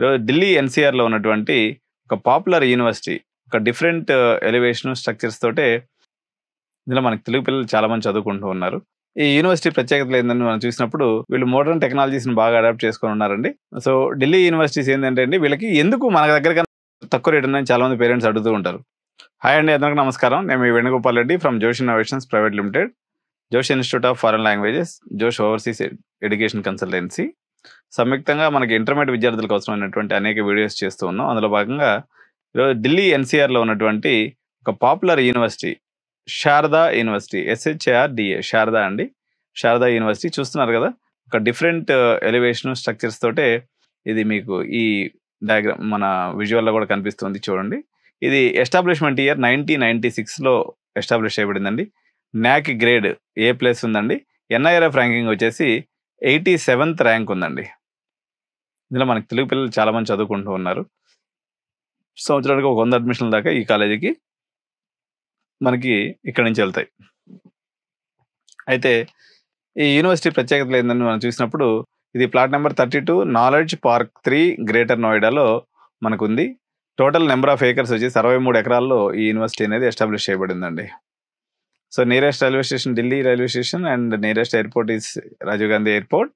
ఈరోజు ఢిల్లీ ఎన్సీఆర్లో ఉన్నటువంటి ఒక పాపులర్ యూనివర్సిటీ ఒక డిఫరెంట్ ఎలివేషన్ స్ట్రక్చర్స్ తోటే ఇందులో మనకి తెలుగు పిల్లలు చాలా మంది చదువుకుంటూ ఉన్నారు ఈ యూనివర్సిటీ ప్రత్యేకతలు ఏంటంటే మనం చూసినప్పుడు వీళ్ళు మోడర్న్ టెక్నాలజీస్ని బాగా అడాప్ట్ చేసుకొని ఉన్నారండి సో ఢిల్లీ యూనివర్సిటీస్ ఏంటంటే అండి వీళ్ళకి ఎందుకు మన దగ్గర కన్నా తక్కువ రేట్ ఉందని చాలా మంది పేరెంట్స్ అడుగుతూ ఉంటారు హాయ్ అండి అందరికి నమస్కారం నేను మీ Venugopal Reddy from Joshi innovations private limited Joshi institute of foreign languages Josh overseas education consultancy సంయుక్తంగా మనకి ఇంటర్మీడియట్ విద్యార్థులకు అవసరమైనటువంటి అనేక వీడియోస్ చేస్తూ ఉన్నాం అందులో భాగంగా ఈరోజు ఢిల్లీ ఎన్సీఆర్లో ఉన్నటువంటి ఒక popular university Sharda university S H A R D A Sharda అండి శారదా యూనివర్సిటీ చూస్తున్నారు కదా ఒక డిఫరెంట్ ఎలివేషన్ స్ట్రక్చర్స్ తోటే ఇది మీకు ఈ డయాగ్రామ్ మన విజువల్లో కూడా కనిపిస్తుంది చూడండి ఇది ఎస్టాబ్లిష్మెంట్ ఇయర్ నైన్టీన్ నైన్టీ సిక్స్లో ఎస్టాబ్లిష్ చేయబడిందండి న్యాక్ గ్రేడ్ ఏ ప్లేస్ ఉందండి ఎన్ఐఆర్ఎఫ్ ర్యాంకింగ్ వచ్చేసి ఎయిటీ సెవెంత్ ర్యాంక్ ఉందండి ఇందులో మనకి తెలుగు పిల్లలు చాలామంది చదువుకుంటూ ఉన్నారు సంవత్సరానికి ఒక వంద అడ్మిషన్ల దాకా ఈ కాలేజీకి మనకి ఇక్కడి నుంచి వెళ్తాయి అయితే ఈ యూనివర్సిటీ ప్రత్యేకతలు ఏంటని మనం చూసినప్పుడు ఇది plot number thirty two knowledge park three greater నోయిడాలో మనకుంది టోటల్ నెంబర్ ఆఫ్ ఏకర్స్ వచ్చి అరవై మూడు ఎకరాల్లో ఈ యూనివర్సిటీ అనేది ఎస్టాబ్లిష్ చేయబడిందండి so nearest railway station Delhi railway station and nearest airport is Rajiv Gandhi airport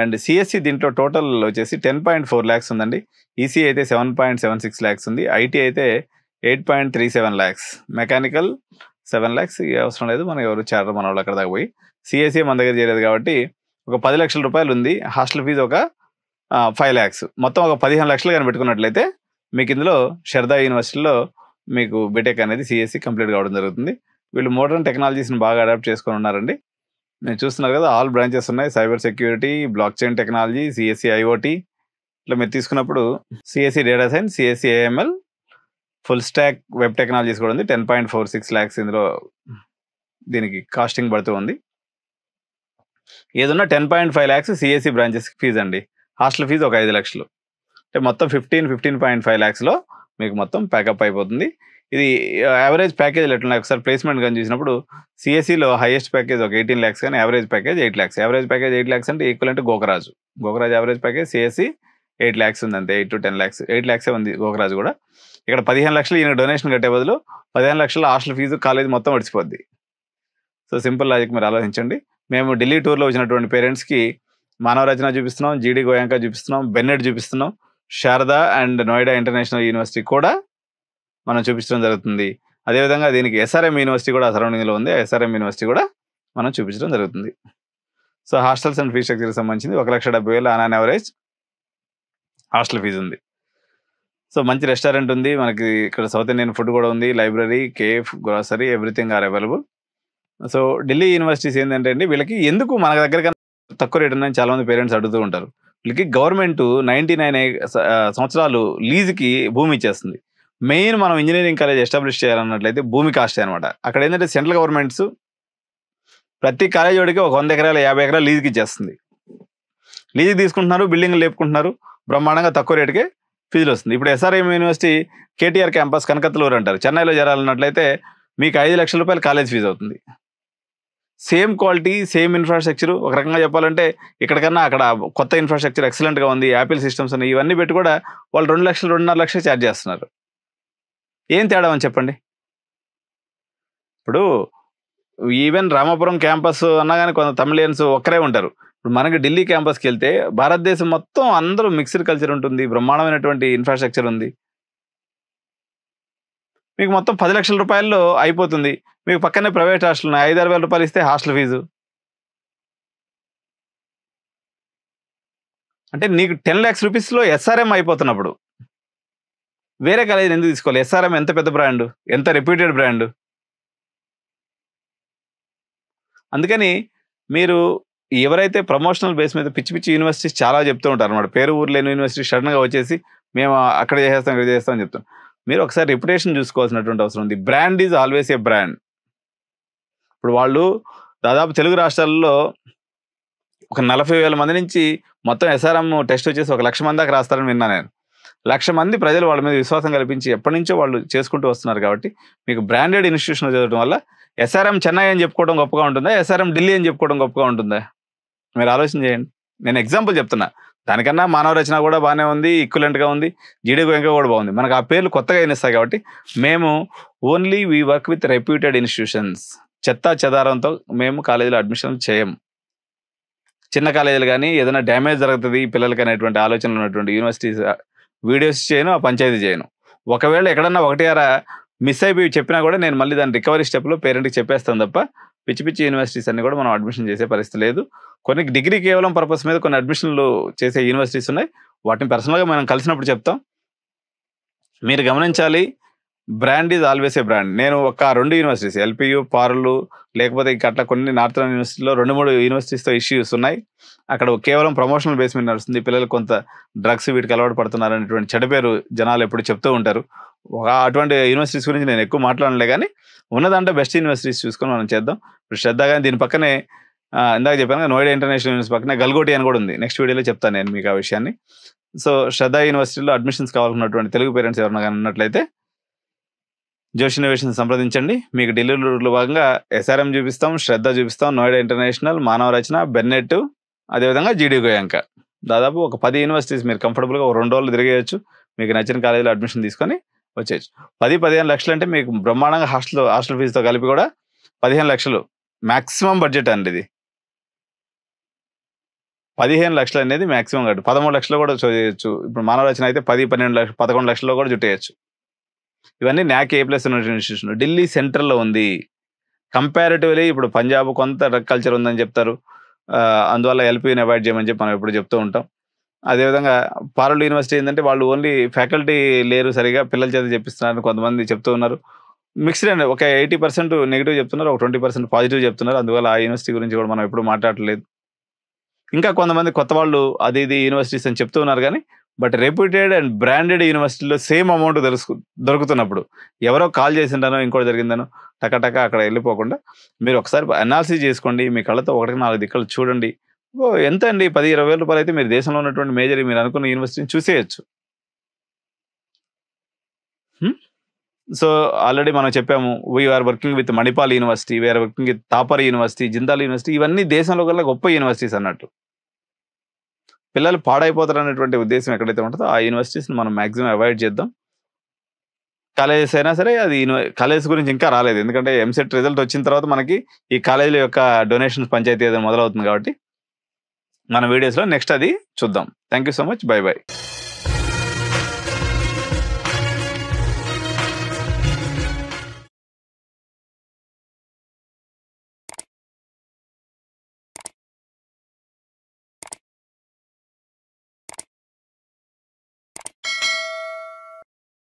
and CSE దీంట్లో టోటల్ వచ్చేసి టెన్ పాయింట్ ఫోర్ ల్యాక్స్ ఉందండి ఈసీ e అయితే seven point seven six lakhs ఉంది ఐటీ అయితే eight point three seven lakhs mechanical seven lakhs అవసరం లేదు మనం ఎవరు చేరడం మన వాళ్ళు అక్కడ దాకా పోయి సిఎస్సి e మన దగ్గర చేయలేదు కాబట్టి ఒక పది లక్షల రూపాయలు ఉంది హాస్టల్ ఫీజు ఒక ఫైవ్ ల్యాక్స్ మొత్తం ఒక పదిహేను లక్షలు కానీ పెట్టుకున్నట్లయితే మీకు ఇందులో శారదా యూనివర్సిటీలో మీకు బీటెక్ అనేది సిఎస్సి కంప్లీట్ e కావడం జరుగుతుంది వీళ్ళు మోడర్న్ టెక్నాలజీస్ని బాగా అడాప్ట్ చేసుకొని ఉన్నారండి నేను చూస్తున్నారు కదా ఆల్ బ్రాంచెస్ ఉన్నాయి cyber security blockchain technology CSE IOT ఇట్లా మీరు తీసుకున్నప్పుడు CSE data science CSE AML full stack web technologies కూడా ఉంది ten point four six lakhs ఇందులో దీనికి కాస్టింగ్ పడుతూ ఉంది ఏదన్నా ten point five lakhs CSE branches fees అండి హాస్టల్ ఫీజు ఒక ఐదు లక్షలు అంటే మొత్తం ఫిఫ్టీన్ ఫిఫ్టీన్ పాయింట్ ఫైవ్ ల్యాక్స్లో మీకు మొత్తం ప్యాకప్ అయిపోతుంది ఇది యావరేజ్ ప్యాకేజ్ ఎట్లున్నాయి ఒకసారి ప్లేస్మెంట్ కానీ చూసినప్పుడు సిఎస్సిలో హైయెస్ట్ ప్యాకేజ్ ఒక ఎయిటీన్ ల్యాక్స్ కానీ average package eight lakhs average package eight lakhs అంటే ఈక్వల్ అంటే Gokaraju Gokaraju average package CSE eight lakhs ఉంది అంతే eight to ten lakhs eight ల్యాక్సే ఉంది గోకరాజు కూడా ఇక్కడ పదిహేను లక్షలు ఈయన డొనేషన్ కట్టే బదులు పదిహేను లక్షల హాస్టల్ ఫీజు కాలేజ్ మొత్తం పడిచిపోద్ది సో సింపుల్ లాజిక్ మీరు ఆలోచించండి మేము ఢిల్లీ టూర్లో వచ్చినటువంటి పేరెంట్స్కి మానవ రచన చూపిస్తున్నాం జీడి గోయాంక చూపిస్తున్నాం బెన్నెట్ చూపిస్తున్నాం Sharda and Noida international university కూడా మనం చూపించడం జరుగుతుంది అదేవిధంగా దీనికి ఎస్ఆర్ఎం యూనివర్సిటీ కూడా సరౌండింగ్లో ఉంది ఎస్ఆర్ఎం యూనివర్సిటీ కూడా మనం చూపించడం జరుగుతుంది సో హాస్టల్స్ అండ్ ఫీ స్ట్రక్చర్కి సంబంధించింది ఒక లక్ష డెబ్బై వేలు ఆన్ యావరేజ్ హాస్టల్ ఫీజు ఉంది సో మంచి రెస్టారెంట్ ఉంది మనకి ఇక్కడ సౌత్ ఇండియన్ ఫుడ్ కూడా ఉంది library cafe grocery everything are available so Delhi universities ఏంటంటే అండి వీళ్ళకి ఎందుకు మన దగ్గర కన్నా తక్కువ రేట్ ఉందని చాలా మంది పేరెంట్స్ అడుగుతూ ఉంటారు వీళ్ళకి గవర్నమెంట్ నైంటీ నైన్ సంవత్సరాలు లీజుకి భూమి ఇచ్చేస్తుంది మెయిన్ మనం ఇంజనీరింగ్ కాలేజ్ ఎస్టాబ్లిష్ చేయాలన్నట్లయితే భూమి కాస్ట్ అనమాట అక్కడ ఏంటంటే సెంట్రల్ గవర్నమెంట్స్ ప్రతి కాలేజ్ వాడికి ఒక వంద ఎకరాలు యాభై ఎకరాలు లీజుకి ఇచ్చేస్తుంది లీజు తీసుకుంటున్నారు బిల్డింగ్లు లేపుకుంటున్నారు బ్రహ్మాండంగా తక్కువ రేటుకే ఫీజులు వస్తుంది ఇప్పుడు SRM university KTR campus Kattankulathur అంటారు చెన్నైలో చేరాలన్నట్లయితే మీకు ఐదు లక్షల రూపాయలు కాలేజ్ ఫీజు అవుతుంది సేమ్ క్వాలిటీ సేమ్ ఇన్ఫ్రాస్ట్రక్చర్ ఒక రకంగా చెప్పాలంటే ఇక్కడికన్నా అక్కడ కొత్త ఇన్ఫ్రాస్ట్రక్చర్ ఎక్సలెంట్గా ఉంది యాపిల్ సిస్టమ్స్ ఉన్నాయి ఇవన్నీ పెట్టి కూడా వాళ్ళు రెండు లక్షలు రెండున్నర లక్షలు ఛార్జ్ చేస్తున్నారు ఏం తేడా అని చెప్పండి ఇప్పుడు ఈవెన్ రామాపురం క్యాంపస్ అన్నా కానీ కొంత తమిళియన్స్ ఒక్కరే ఉంటారు ఇప్పుడు మనకి ఢిల్లీ క్యాంపస్కి వెళ్తే భారతదేశం మొత్తం అందరూ మిక్స్డ్ కల్చర్ ఉంటుంది బ్రహ్మాండమైనటువంటి ఇన్ఫ్రాస్ట్రక్చర్ ఉంది మీకు మొత్తం పది లక్షల రూపాయల్లో అయిపోతుంది మీకు పక్కనే ప్రైవేట్ హాస్టల్ ఉన్నాయి ఐదారు వేల రూపాయలు ఇస్తే హాస్టల్ ఫీజు అంటే నీకు టెన్ ల్యాక్స్ రూపీస్లో ఎస్ఆర్ఎం అయిపోతున్నప్పుడు వేరే కాలేజీ ఎందుకు తీసుకోవాలి ఎస్ఆర్ఎం ఎంత పెద్ద బ్రాండ్ ఎంత రెప్యూటెడ్ బ్రాండ్ అందుకని మీరు ఎవరైతే ప్రమోషనల్ బేస్ మీద పిచ్చి పిచ్చి యూనివర్సిటీస్ చాలా చెప్తూ ఉంటారు అనమాట పేరు ఊరు లేని యూనివర్సిటీ సడన్గా వచ్చేసి మేము అక్కడ చేసేస్తాం ఇక్కడ చేస్తాం చెప్తాం మీరు ఒకసారి రెప్యుటేషన్ చూసుకోవాల్సినటువంటి అవసరం ఉంది brand is always a brand ఇప్పుడు వాళ్ళు దాదాపు తెలుగు రాష్ట్రాల్లో ఒక నలభై వేల మంది నుంచి మొత్తం ఎస్ఆర్ఎం టెస్ట్ వచ్చేసి ఒక లక్ష మంది దాకా రాస్తారని విన్నా నేను లక్ష మంది ప్రజలు వాళ్ళ మీద విశ్వాసం కల్పించి ఎప్పటి నుంచో వాళ్ళు చేసుకుంటూ వస్తున్నారు కాబట్టి మీకు బ్రాండెడ్ ఇన్స్టిట్యూషన్ చదవడం వల్ల ఎస్ఆర్ఎం చెన్నై అని చెప్పుకోవడం గొప్పగా ఉంటుందా ఎస్ఆర్ఎం ఢిల్లీ అని చెప్పుకోవడం గొప్పగా ఉంటుందా మీరు ఆలోచన చేయండి నేను ఎగ్జాంపుల్ చెప్తున్నా దానికన్నా మానవ రచన కూడా బాగానే ఉంది ఈక్వలెంట్గా ఉంది జీడీ గోయంక కూడా బాగుంది మనకు ఆ పేర్లు కొత్తగా ఎన్నిస్తాయి కాబట్టి మేము only we work with reputed institutions చెత్త చెదారంతో మేము కాలేజీలో అడ్మిషన్ చేయము చిన్న కాలేజీలు కానీ ఏదైనా డ్యామేజ్ జరుగుతుంది పిల్లలకి అనేటువంటి ఆలోచనలు ఉన్నటువంటి యూనివర్సిటీస్ వీడియోస్ చేయను ఆ పంచాయతీ చేయను ఒకవేళ ఎక్కడన్నా ఒకటి అరా మిస్ అయిపోయి చెప్పినా కూడా నేను మళ్ళీ దాని రికవరీ స్టెప్లో పేరెంట్కి చెప్పేస్తాను తప్ప పిచ్చి పిచ్చి యూనివర్సిటీస్ అన్ని కూడా మనం అడ్మిషన్ చేసే పరిస్థితి లేదు కొన్ని డిగ్రీ కేవలం పర్పస్ మీద కొన్ని అడ్మిషన్లు చేసే యూనివర్సిటీస్ ఉన్నాయి వాటిని పర్సనల్గా మనం కలిసినప్పుడు చెప్తాం మీరు గమనించాలి brand is always a brand నేను ఒక రెండు యూనివర్సిటీస్ ఎల్పియు పార్లు లేకపోతే ఇంకా అట్లా కొన్ని నార్థన్ యూనివర్సిటీలో రెండు మూడు యూనివర్సిటీస్తో ఇష్యూస్ ఉన్నాయి అక్కడ కేవలం ప్రమోషనల్ బేస్ మీద నడుస్తుంది పిల్లలు కొంత డ్రగ్స్ వీటికి అలవాటు పడుతున్నారు అనేటువంటి చెడ్డ పేరు జనాలు ఎప్పుడు చెప్తూ ఉంటారు ఒక అటువంటి యూనివర్సిటీస్ గురించి నేను ఎక్కువ మాట్లాడలే కానీ ఉన్నదంటే బెస్ట్ యూనివర్సిటీస్ చూసుకొని మనం చేద్దాం ఇప్పుడు కానీ దీని పక్కనే ఇందాక చెప్పాను నోయిడా ఇంటర్నేషనల్ యూనివర్సిటీ పక్కనే గల్గోటి అని కూడా ఉంది నెక్స్ట్ వీడియోలో చెప్తాను నేను మీకు ఆ విషయాన్ని సో శ్రద్ధ యూనివర్సిటీలో అడ్మిషన్స్ కావాలనుకున్నటువంటి తెలుగు పేరెంట్స్ ఎవరైనా కానీ ఉన్నట్లయితే ఇన్నోవేషన్ సంప్రదించండి మీకు డెలివరీలో భాగంగా ఎస్ఆర్ఎం చూపిస్తాం శ్రద్ధ చూపిస్తాం నోయిడా ఇంటర్నేషనల్ మానవ రచన బెన్నెట్ అదేవిధంగా జీడీ గోయాంక దాదాపు ఒక పది యూనివర్సిటీస్ మీరు కంఫర్టబుల్గా ఒక రెండు రోజులు తిరిగేయచ్చు మీకు నచ్చిన కాలేజీలో అడ్మిషన్ తీసుకొని వచ్చేయచ్చు పది పదిహేను లక్షలు అంటే మీకు బ్రహ్మాండంగా హాస్టల్ హాస్టల్ ఫీజుతో కలిపి కూడా పదిహేను లక్షలు మ్యాక్సిమం బడ్జెట్ అండి ఇది పదిహేను లక్షలు అనేది మ్యాక్సిమం కాదు పదమూడు లక్షలు కూడా చూడవచ్చు ఇప్పుడు మానవ రచన అయితే పది పన్నెండు లక్షలు పదకొండు లక్షల్లో కూడా చుట్టేయచ్చు ఇవన్నీ NAAC A plus institution Delhi సెంట్రల్లో ఉంది కంపారిటివ్లీ ఇప్పుడు పంజాబ్ కొంత డ్రగ్ కల్చర్ ఉందని చెప్తారు అందువల్ల ఎల్పీని అవాయిడ్ చేయమని చెప్పి మనం ఎప్పుడు చెప్తూ ఉంటాం అదేవిధంగా పార్లు యూనివర్సిటీ ఏంటంటే వాళ్ళు ఓన్లీ ఫ్యాకల్టీ లేరు సరిగా పిల్లల చేత చెప్పిస్తున్నారని కొంతమంది చెప్తూ ఉన్నారు మిక్స్డ్ అండి ఒక ఎయిటీ పర్సెంట్ నెగిటివ్ చెప్తున్నారు ఒక ట్వంటీ పర్సెంట్ పాజిటివ్ చెప్తున్నారు అందువల్ల ఆ యూనివర్సిటీ గురించి కూడా మనం ఎప్పుడు మాట్లాడలేదు ఇంకా కొంతమంది కొత్త వాళ్ళు అది ఇది యూనివర్సిటీస్ అని చెప్తూ ఉన్నారు కానీ బట్ రెప్యూటెడ్ అండ్ బ్రాండెడ్ యూనివర్సిటీలో సేమ్ అమౌంట్ తెలుసుకు దొరుకుతున్నప్పుడు ఎవరో కాల్ చేసిండనో ఇంకోటి జరిగిందనో టకటక అక్కడ వెళ్ళిపోకుండా మీరు ఒకసారి అనాలిసిస్ చేసుకోండి మీ కళ్ళతో ఒకటికి నాలుగు దిక్కలు చూడండి ఎంత అండి పది ఇరవై వేల రూపాయలు అయితే మీరు దేశంలో ఉన్నటువంటి మేజర్ మీరు అనుకున్న యూనివర్సిటీని చూసేయచ్చు సో ఆల్రెడీ మనం చెప్పాము we are working with Manipal university we are working with Thapar university Jindal university ఇవన్నీ దేశంలో గొప్ప యూనివర్సిటీస్ అన్నట్టు పిల్లలు పాడైపోతారు అనేటువంటి ఉద్దేశం ఎక్కడైతే ఉంటుందో ఆ యూనివర్సిటీస్ని మనం మాక్సిమం అవాయిడ్ చేద్దాం కాలేజెస్ అయినా సరే అది కాలేజ్ గురించి ఇంకా రాలేదు ఎందుకంటే ఎంసెట్ రిజల్ట్ e వచ్చిన తర్వాత మనకి ఈ కాలేజీల యొక్క డొనేషన్స్ పంచాయతీ ఏదైనా మొదలవుతుంది కాబట్టి మన వీడియోస్లో నెక్స్ట్ అది చూద్దాం thank you so much bye by